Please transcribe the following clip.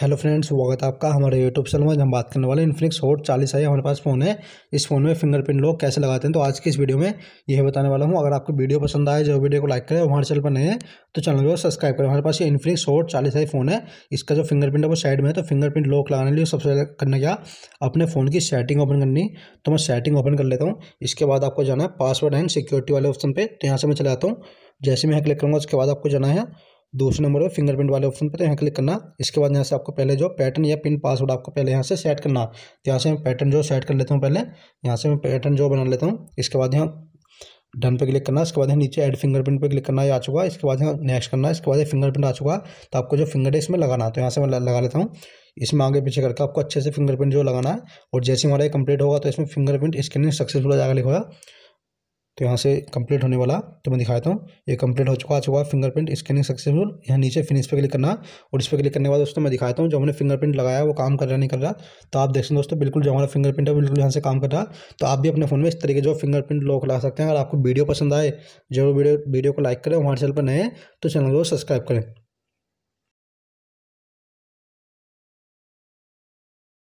hello friends स्वागत है आपका हमारे यूट्यूब चैनल में हम बात करने वाले इन्फिनिक्स होट चालीस आई हमारे पास फ़ोन है इस फ़ोन में फिंगरप्रिंट लोग कैसे लगाते हैं तो आज की इस वीडियो में यह बताने वाला हूँ अगर आपको वीडियो पसंद आए जो वीडियो को लाइक करें हमारे चैनल पर नए हैं तो चैनल को सब्सक्राइब करें हमारे पास ये इन्फिनिक्स होट चालीस आई फ़ोन है इसका जो फिंगरप्रिंट है वो साइड में है तो फिंगरप्रिंट लॉक लगाने लिए सबसे पहले करना क्या अपने फ़ोन की सेटिंग ओपन करनी तो मैं सेटिंग ओपन कर लेता हूँ इसके बाद आपको जाना है पासवर्ड एंड सिक्योरिटी वाले ऑप्शन पर तो यहाँ से मैं जाता हूँ जैसे मैं क्लिक करूँगा उसके बाद आपको जाना है दूसरे नंबर पर फिंगरप्रिंट वाले ऑप्शन पर तो यहाँ क्लिक करना इसके बाद यहाँ से आपको पहले जो पैटर्न या पिन पासवर्ड आपको पहले यहाँ से सेट करना तो यहाँ से मैं पैटर्न जो सेट कर लेता हूँ पहले यहाँ से मैं पैटर्न जो बना लेता हूँ इसके बाद यहाँ डन पे क्लिक करना इसके बाद यहाँ नीचे एड फिंगरप्रिंट पे क्लिक करना ये आ चुका इसके बाद यहाँ नेक्स्ट करना इसके बाद फिंगरप्रिंट आ चुका तो आपको जो फिंगर है इसमें लगाना तो यहाँ से मैं लगा लेता हूँ इसमें आगे पीछे करके आपको अच्छे से फिंगरप्रिंट जो लगाना है और जैसे हमारा ये कंप्लीट होगा तो इसमें फिंगरप्रिंट स्कैनिंग सक्सेसफुल आ जाएगा लिखोगा तो यहाँ से कंप्लीट होने वाला तो मैं दिखाता हूँ ये कंप्लीट हो चुका आ चुका है फिंगरप्रिंट स्कैनिंग सक्सेसफुल यहाँ नीचे फिनिश पे क्लिक करना और इस पर क्लिक करने बाद दोस्तों मैं दिखाता हूँ जो हमने फिंगरप्रिंट लगाया वो काम कर रहा नहीं कर रहा तो आप देख सकते हैं दोस्तों बिल्कुल जो हमारा फिंगरप्रिंट है बिल्कुल यहाँ से काम कर रहा तो आप भी अपने फोन में इस तरीके जो फिंगरप्रिंट लॉक लगा सकते हैं अगर आपको वीडियो पसंद आए जरूर वीडियो वीडियो को लाइक करें हमारे चैनल पर नए तो चैनल को सब्सक्राइब करें